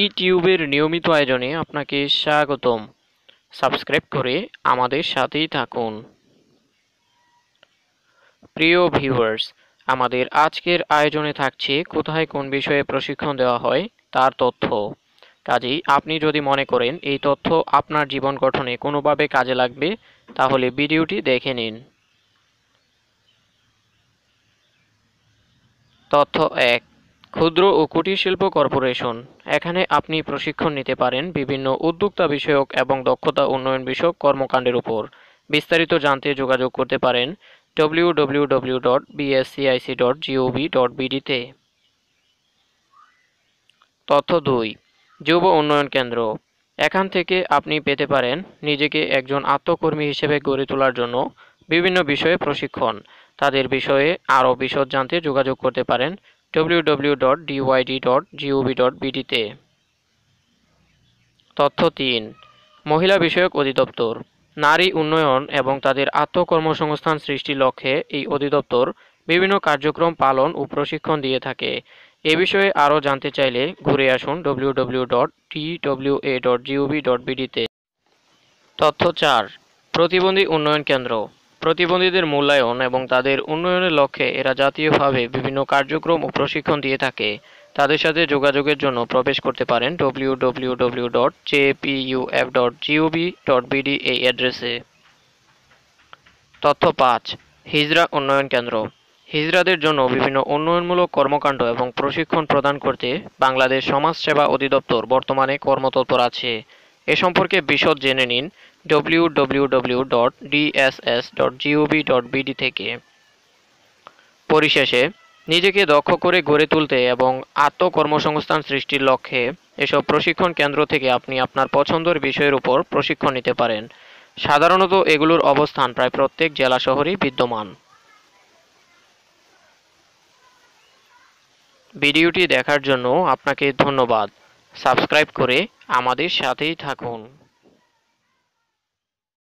ইটিউবের নিয়মিত আয়োজনে আপনাকে স্বাগতম সাবস্ক্রাইব করে আমাদের সাথেই থাকুন প্রিয় ভিউয়ার্স আমাদের আজকের আয়োজনে থাকছে কোথায় কোন বিষয়ে প্রশিক্ষণ দেওয়া হয় তার তথ্য কাজেই আপনি যদি মনে করেন এই তথ্য আপনার জীবন গঠনে কোনোভাবে কাজে লাগবে তাহলে ভিডিওটি দেখে নিন তথ্য এক ক্ষুদ্র ও কুটির শিল্প কর্পোরেশন এখানে আপনি প্রশিক্ষণ নিতে পারেন বিভিন্ন উদ্যোক্তা বিষয়ক এবং দক্ষতা উন্নয়ন বিষয়ক কর্মকাণ্ডের উপর বিস্তারিত জানতে যোগাযোগ করতে পারেন ডব্লিউ ডব্লিউ তথ্য দুই যুব উন্নয়ন কেন্দ্র এখান থেকে আপনি পেতে পারেন নিজেকে একজন আত্মকর্মী হিসেবে গড়ে তোলার জন্য বিভিন্ন বিষয়ে প্রশিক্ষণ তাদের বিষয়ে আরও বিশদ জানতে যোগাযোগ করতে পারেন www.dyd.gov.bd তে তথ্য তিন মহিলা বিষয়ক অধিদপ্তর নারী উন্নয়ন এবং তাদের আত্মকর্মসংস্থান সৃষ্টির লক্ষ্যে এই অধিদপ্তর বিভিন্ন কার্যক্রম পালন ও প্রশিক্ষণ দিয়ে থাকে এ বিষয়ে আরও জানতে চাইলে ঘুরে আসুন www.twA.gov.bd তে তথ্য চার প্রতিবন্ধী উন্নয়ন কেন্দ্র প্রতিবন্ধীদের মূল্যায়ন এবং তাদের উন্নয়নের লক্ষ্যে এরা জাতীয়ভাবে বিভিন্ন কার্যক্রম ও প্রশিক্ষণ দিয়ে থাকে তাদের সাথে যোগাযোগের জন্য প্রবেশ করতে পারেন www.jpuf.gov.bda অ্যাড্রেসে তথ্য পাঁচ হিজরা উন্নয়ন কেন্দ্র হিজরাদের জন্য বিভিন্ন উন্নয়নমূলক কর্মকাণ্ড এবং প্রশিক্ষণ প্রদান করতে বাংলাদেশ সমাজ সেবা অধিদপ্তর বর্তমানে কর্মতৎপর আছে এ সম্পর্কে বিশদ জেনে নিন www.dss.gov.bd থেকে পরিশেষে নিজেকে দক্ষ করে গড়ে তুলতে এবং আত্মকর্মসংস্থান সৃষ্টির লক্ষ্যে এসব প্রশিক্ষণ কেন্দ্র থেকে আপনি আপনার পছন্দের বিষয়ের উপর প্রশিক্ষণ নিতে পারেন সাধারণত এগুলোর অবস্থান প্রায় প্রত্যেক জেলা শহরেই বিদ্যমান ভিডিওটি দেখার জন্য আপনাকে ধন্যবাদ সাবস্ক্রাইব করে আমাদের সাথেই থাকুন